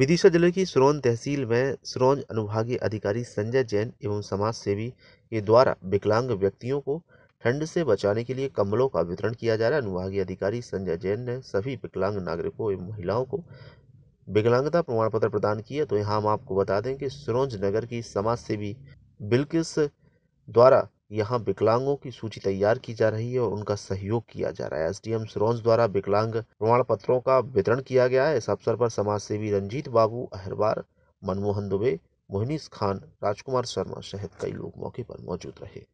विदिशा जिले की सुरौन तहसील में सुरौन अनुभागीय अधिकारी संजय जैन एवं समाज सेवी के द्वारा विकलांग व्यक्तियों को ठंड से बचाने के लिए कंबलों का वितरण किया जा रहा है अनुभागीय अधिकारी संजय जैन ने सभी विकलांग नागरिकों एवं महिलाओं को विकलांगता प्रमाण पत्र प्रदान किया तो यहाँ हम आपको बता दें कि सुरौंज नगर की समाज सेवी बिल्किस द्वारा यहाँ विकलांगों की सूची तैयार की जा रही है और उनका सहयोग किया जा रहा है एसडीएम सिरोंज द्वारा विकलांग प्रमाण पत्रों का वितरण किया गया है इस अवसर पर समाज सेवी रंजीत बाबू अहरवार मनमोहन दुबे मोहनीस खान राजकुमार शर्मा सहित कई लोग मौके पर मौजूद रहे